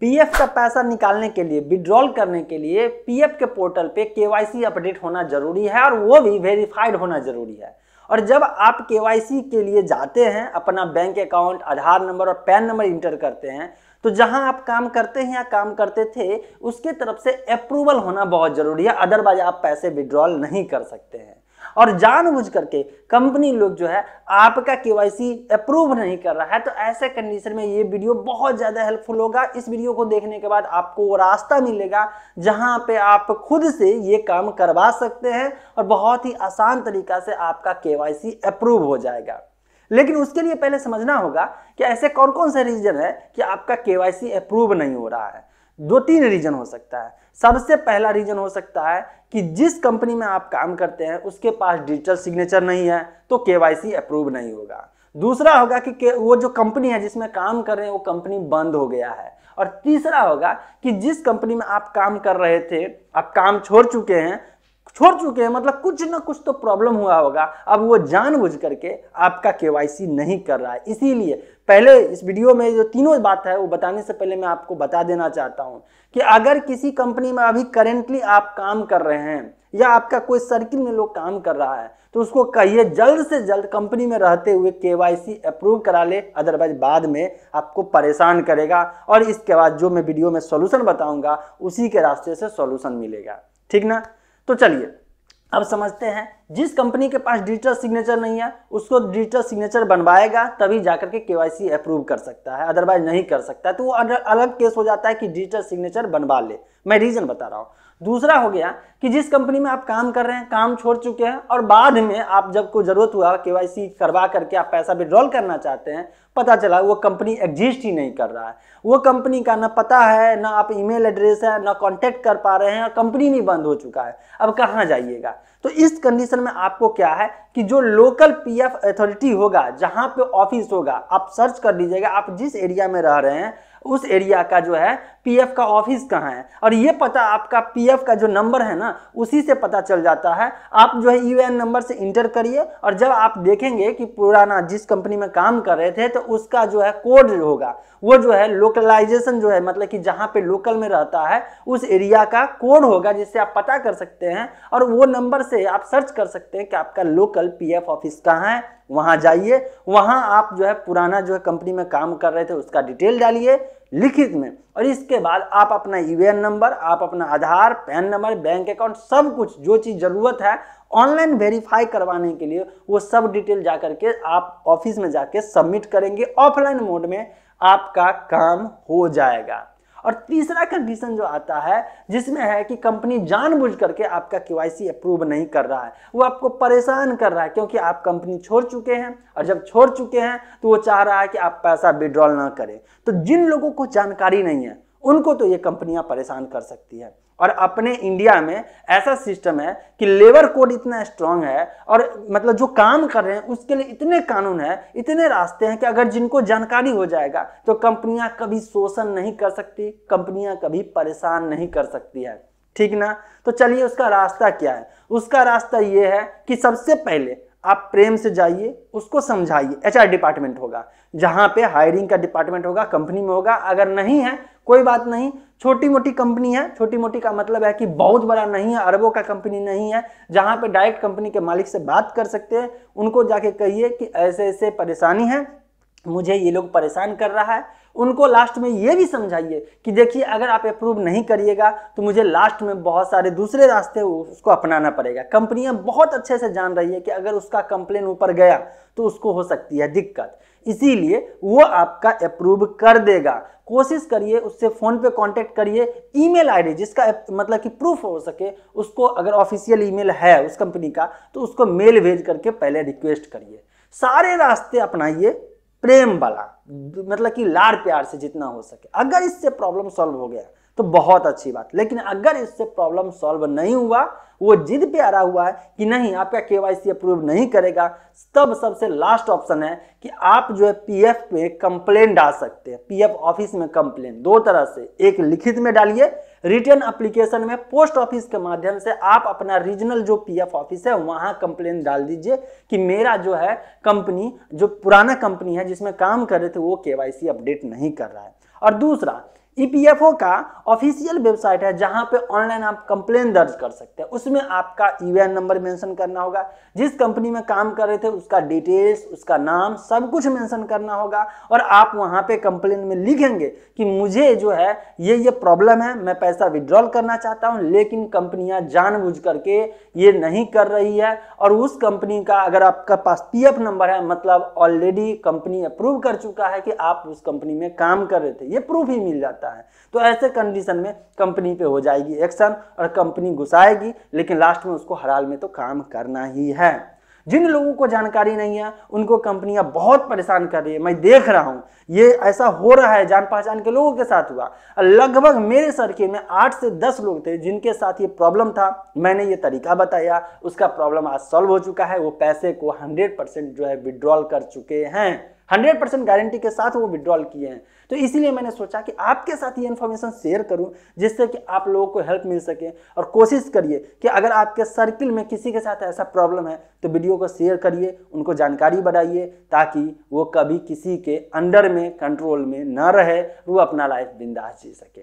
PF का पैसा निकालने के लिए विड्रॉल करने के लिए पीएफ के पोर्टल पे केवाईसी अपडेट होना जरूरी है और वो भी वेरीफाइड होना जरूरी है और जब आप केवाईसी के लिए जाते हैं अपना बैंक अकाउंट आधार नंबर और पैन नंबर इंटर करते हैं तो जहां आप काम करते हैं या काम करते थे उसके तरफ से अप्रूवल होना बहुत जरूरी है अदरवाइज आप पैसे विड्रॉल नहीं कर सकते हैं और जानबूझ करके कंपनी लोग जो है आपका के अप्रूव नहीं कर रहा है तो ऐसे कंडीशन में ये वीडियो बहुत ज़्यादा हेल्पफुल होगा इस वीडियो को देखने के बाद आपको वो रास्ता मिलेगा जहां पे आप खुद से ये काम करवा सकते हैं और बहुत ही आसान तरीका से आपका के अप्रूव हो जाएगा लेकिन उसके लिए पहले समझना होगा कि ऐसे कौन कौन से रीजन है कि आपका के अप्रूव नहीं हो रहा है दो तीन रीजन हो सकता है सबसे पहला रीजन हो सकता है कि जिस कंपनी में आप काम करते हैं उसके पास डिजिटल सिग्नेचर नहीं है तो केवाईसी अप्रूव नहीं होगा दूसरा होगा कि वो जो कंपनी है जिसमें काम कर रहे हैं वो कंपनी बंद हो गया है और तीसरा होगा कि जिस कंपनी में आप काम कर रहे थे आप काम छोड़ चुके हैं छोड़ चुके हैं मतलब कुछ ना कुछ तो प्रॉब्लम हुआ होगा अब वो जानबूझ करके आपका केवाईसी नहीं कर रहा है इसीलिए पहले इस वीडियो में जो तीनों बात है वो बताने से पहले मैं आपको बता देना चाहता हूँ कि अगर किसी कंपनी में अभी करेंटली आप काम कर रहे हैं या आपका कोई सर्किल में लोग काम कर रहा है तो उसको कहिए जल्द से जल्द कंपनी में रहते हुए के अप्रूव करा ले अदरवाइज बाद में आपको परेशान करेगा और इसके बाद जो मैं वीडियो में सोल्यूशन बताऊंगा उसी के रास्ते से सोल्यूशन मिलेगा ठीक ना तो चलिए अब समझते हैं जिस कंपनी के पास डिजिटल सिग्नेचर नहीं है उसको डिजिटल सिग्नेचर बनवाएगा तभी जाकर के केवाईसी अप्रूव कर सकता है अदरवाइज नहीं कर सकता तो वो अलग केस हो जाता है कि डिजिटल सिग्नेचर बनवा ले मैं रीजन बता रहा हूँ दूसरा हो गया कि जिस कंपनी में आप काम कर रहे हैं काम छोड़ चुके हैं और बाद में आप जब को जरूरत हुआ के करवा करके आप पैसा विड्रॉल करना चाहते हैं पता चला वो कंपनी एग्जिस्ट ही नहीं कर रहा है वो कंपनी का ना पता है ना आप ईमेल एड्रेस है ना कांटेक्ट कर पा रहे हैं और कंपनी भी बंद हो चुका है अब कहाँ जाइएगा तो इस कंडीशन में आपको क्या है कि जो लोकल पीएफ अथॉरिटी होगा जहां पे ऑफिस होगा आप सर्च कर लीजिएगा आप जिस एरिया में रह रहे हैं उस एरिया का जो है पीएफ का ऑफिस कहाँ है और ये पता आपका पीएफ का जो नंबर है ना उसी से पता चल जाता है आप जो है यूएन नंबर से इंटर करिए और जब आप देखेंगे कि पुराना जिस कंपनी में काम कर रहे थे तो उसका जो है कोड होगा वो जो है लोकलाइजेशन जो है मतलब कि जहाँ पे लोकल में रहता है उस एरिया का कोड होगा जिससे आप पता कर सकते हैं और वो नंबर से आप सर्च कर सकते हैं कि आपका लोकल पी ऑफिस कहाँ है वहाँ जाइए वहाँ आप जो है पुराना जो है कंपनी में काम कर रहे थे उसका डिटेल डालिए लिखित में और इसके बाद आप अपना यू नंबर आप अपना Aadhaar PAN number bank account सब कुछ जो चीज़ ज़रूरत है ऑनलाइन वेरीफाई करवाने के लिए वो सब डिटेल जा करके आप ऑफिस में जाके सबमिट करेंगे ऑफलाइन मोड में आपका काम हो जाएगा और तीसरा कंडीशन जो आता है जिसमें है कि कंपनी जानबूझ करके आपका के अप्रूव नहीं कर रहा है वो आपको परेशान कर रहा है क्योंकि आप कंपनी छोड़ चुके हैं और जब छोड़ चुके हैं तो वो चाह रहा है कि आप पैसा विड्रॉल ना करें तो जिन लोगों को जानकारी नहीं है उनको तो ये कंपनियां परेशान कर सकती है और अपने इंडिया में ऐसा सिस्टम है कि लेबर कोड इतना स्ट्रांग है और मतलब जो काम कर रहे हैं उसके लिए इतने कानून हैं इतने रास्ते हैं कि अगर जिनको जानकारी हो जाएगा तो कंपनियां कभी शोषण नहीं कर सकती कंपनियां कभी परेशान नहीं कर सकती है ठीक ना तो चलिए उसका रास्ता क्या है उसका रास्ता ये है कि सबसे पहले आप प्रेम से जाइए उसको समझाइए एचआर डिपार्टमेंट होगा जहां पे हायरिंग का डिपार्टमेंट होगा कंपनी में होगा अगर नहीं है कोई बात नहीं छोटी मोटी कंपनी है छोटी मोटी का मतलब है कि बहुत बड़ा नहीं है अरबों का कंपनी नहीं है जहां पे डायरेक्ट कंपनी के मालिक से बात कर सकते हैं उनको जाके कहिए कि ऐसे ऐसे परेशानी है मुझे ये लोग परेशान कर रहा है उनको लास्ट में ये भी समझाइए कि देखिए अगर आप अप्रूव नहीं करिएगा तो मुझे लास्ट में बहुत सारे दूसरे रास्ते उसको अपनाना पड़ेगा कंपनियां बहुत अच्छे से जान रही है कि अगर उसका कंप्लेन ऊपर गया तो उसको हो सकती है दिक्कत इसीलिए वो आपका अप्रूव कर देगा कोशिश करिए उससे फ़ोन पे कांटेक्ट करिए ईमेल आईडी जिसका मतलब कि प्रूफ हो सके उसको अगर ऑफिशियल ईमेल है उस कंपनी का तो उसको मेल भेज करके पहले रिक्वेस्ट करिए सारे रास्ते अपनाइए प्रेम वाला मतलब कि लाड़ प्यार से जितना हो सके अगर इससे प्रॉब्लम सॉल्व हो गया तो बहुत अच्छी बात लेकिन अगर इससे प्रॉब्लम सॉल्व नहीं हुआ वो जिद पे रहा हुआ है कि नहीं आपका केवाईसी अप्रूव नहीं करेगा तब सबसे लास्ट ऑप्शन है कि आप जो है पीएफ पे कंप्लेन डाल सकते हैं पीएफ ऑफिस में कंप्लेन दो तरह से एक लिखित में डालिए रिटर्न अप्लीकेशन में पोस्ट ऑफिस के माध्यम से आप अपना रीजनल जो पीएफ ऑफिस है वहां कंप्लेन डाल दीजिए कि मेरा जो है कंपनी जो पुराना कंपनी है जिसमें काम कर रहे थे वो केवाईसी अपडेट नहीं कर रहा है और दूसरा ईपीएफओ का ऑफिशियल वेबसाइट है जहां पे ऑनलाइन आप कंप्लेन दर्ज कर सकते हैं उसमें आपका यूएन नंबर मेंशन करना होगा जिस कंपनी में काम कर रहे थे उसका डिटेल्स उसका नाम सब कुछ मेंशन करना होगा और आप वहां पे कंप्लेन में लिखेंगे कि मुझे जो है ये ये प्रॉब्लम है मैं पैसा विड्रॉल करना चाहता हूँ लेकिन कंपनियां जानबूझ करके ये नहीं कर रही है और उस कंपनी का अगर आपका पास पी नंबर है मतलब ऑलरेडी कंपनी अप्रूव कर चुका है कि आप उस कंपनी में काम कर रहे थे ये प्रूफ ही मिल जाता है सकता है तो ऐसे कंडीशन में कंपनी पे हो जाएगी एक्शन और कंपनी घुसाएगी लेकिन लास्ट में उसको हराल में तो काम करना ही है जिन लोगों को जानकारी नहीं है उनको कंपनियां बहुत परेशान कर रही है मैं देख रहा हूं ये ऐसा हो रहा है जान पहचान के लोगों के साथ हुआ लगभग मेरे सर्किल में आठ से दस लोग थे जिनके साथ ये प्रॉब्लम था मैंने ये तरीका बताया उसका प्रॉब्लम आज सॉल्व हो चुका है वो पैसे को हंड्रेड परसेंट जो है विड्रॉल कर चुके हैं हंड्रेड परसेंट गारंटी के साथ वो विड्रॉल किए हैं तो इसीलिए मैंने सोचा कि आपके साथ ये इन्फॉर्मेशन शेयर करूं जिससे कि आप लोगों को हेल्प मिल सके और कोशिश करिए कि अगर आपके सर्किल में किसी के साथ ऐसा प्रॉब्लम है तो वीडियो को शेयर करिए उनको जानकारी बढ़ाइए ताकि वो कभी किसी के अंडर में कंट्रोल में न रहे वो अपना लाइफ बिंदास जी सके